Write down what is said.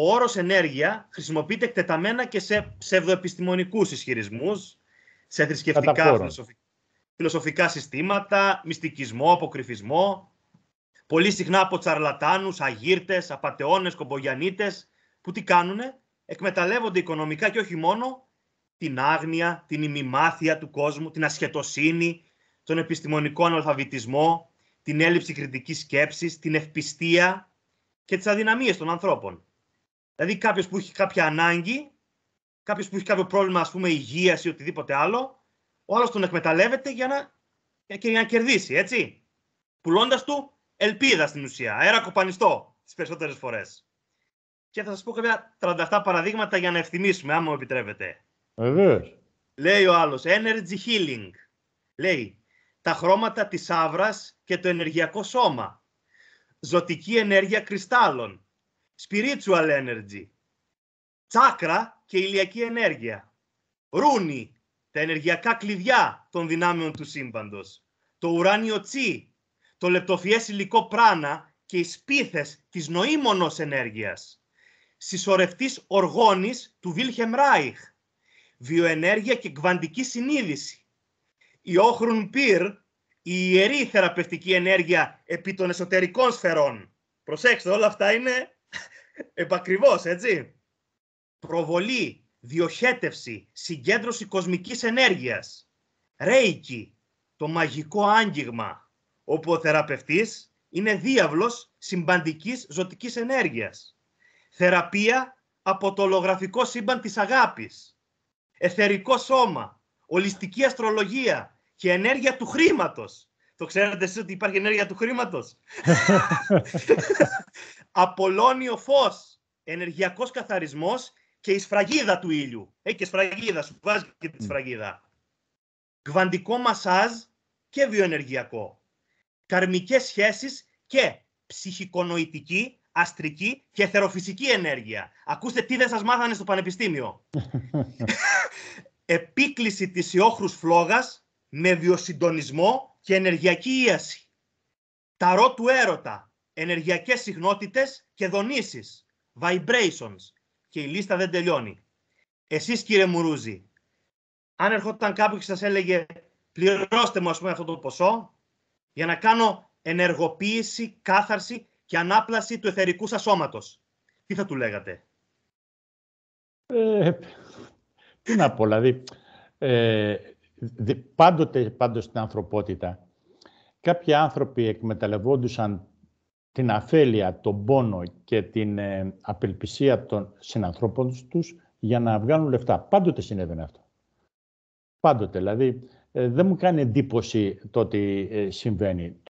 ο όρος ενέργεια χρησιμοποιείται εκτεταμένα και σε ψευδοεπιστημονικούς ισχυρισμούς σε θρησκευτικά φιλοσοφικά συστήματα, μυστικισμό, αποκρυφισμό, πολύ συχνά από τσαρλατάνους, αγύρτες, απαταιώνε, κομπογιανίτες, που τι κάνουνε, εκμεταλλεύονται οικονομικά και όχι μόνο την άγνοια, την ημιμάθεια του κόσμου, την ασχετοσύνη, τον επιστημονικό αναλφαβητισμό, την έλλειψη κριτικής σκέψης την ευπιστία και τις αδυναμίες των ανθρώπων. Δηλαδή κάποιος που έχει κάποια ανάγκη, κάποιος που έχει κάποιο πρόβλημα ας πούμε, υγείας ή οτιδήποτε άλλο, ο άλλος τον εκμεταλλεύεται για να, και να κερδίσει, έτσι. Πουλώντας του ελπίδα στην ουσία, αέρα κοπανιστό τις περισσότερες φορές. Και θα σας πω κάποια 37 παραδείγματα για να ευθυμίσουμε, άμα μου επιτρέπετε. Βεβαίως. Λέει ο άλλος, energy healing. Λέει, τα χρώματα της άβρας και το ενεργειακό σώμα. Ζωτική ενέργεια κρυστάλλων spiritual energy, τσάκρα και ηλιακή ενέργεια, ρούνι, τα ενεργειακά κλειδιά των δυνάμεων του σύμπαντος, το ουράνιο τσι, το λεπτοφιές υλικό πράνα και οι σπίθες της νοήμονος ενέργειας, συσσωρευτής οργώνης του Βίλχεμ Ράιχ, βιοενέργεια και κβαντική συνείδηση, η όχρουν πυρ, η ιερή θεραπευτική ενέργεια επί των εσωτερικών σφαιρών. Προσέξτε, όλα αυτά είναι Επακριβώς, έτσι. Προβολή, διοχέτευση, συγκέντρωση κοσμικής ενέργειας, ρέικι, το μαγικό άγγιγμα, όπου ο θεραπευτής είναι διάβλος συμπαντικής ζωτικής ενέργειας. Θεραπεία από το ολογραφικό σύμπαν της αγάπης. Εθερικό σώμα, ολιστική αστρολογία και ενέργεια του χρήματος. Το ξέρετε εσείς ότι υπάρχει ενέργεια του χρήματος. Απολώνει ο φως, ενεργειακός καθαρισμός και η σφραγίδα του ήλιου. Ε, και σφραγίδα, σου βάζει και τη σφραγίδα. Γκβαντικό μασάζ και βιοενεργειακό. Καρμικές σχέσεις και ψυχικονοητική, αστρική και θεροφυσική ενέργεια. Ακούστε τι δεν σας μάθανε στο πανεπιστήμιο. Επίκληση της ιόχρους φλόγας με βιοσυντονισμό και ενεργειακή ίαση. Ταρό του έρωτα, ενεργειακές συχνότητες και δονήσεις, vibrations και η λίστα δεν τελειώνει. Εσείς κύριε Μουρούζη, αν ερχόταν κάποιος και σας έλεγε πληρώστε μου ας πούμε αυτό το ποσό για να κάνω ενεργοποίηση, κάθαρση και ανάπλαση του εθερικού σας σώματος. Τι θα του λέγατε. Ε, τι να πω, δηλαδή, ε, πάντοτε πάντως στην ανθρωπότητα, κάποιοι άνθρωποι εκμεταλλευόντουσαν την αφέλεια, τον πόνο και την ε, απελπισία των συνανθρώπων τους για να βγάλουν λεφτά. Πάντοτε συνέβαινε αυτό. Πάντοτε. Δηλαδή, ε, δεν μου κάνει εντύπωση το ότι ε, συμβαίνει.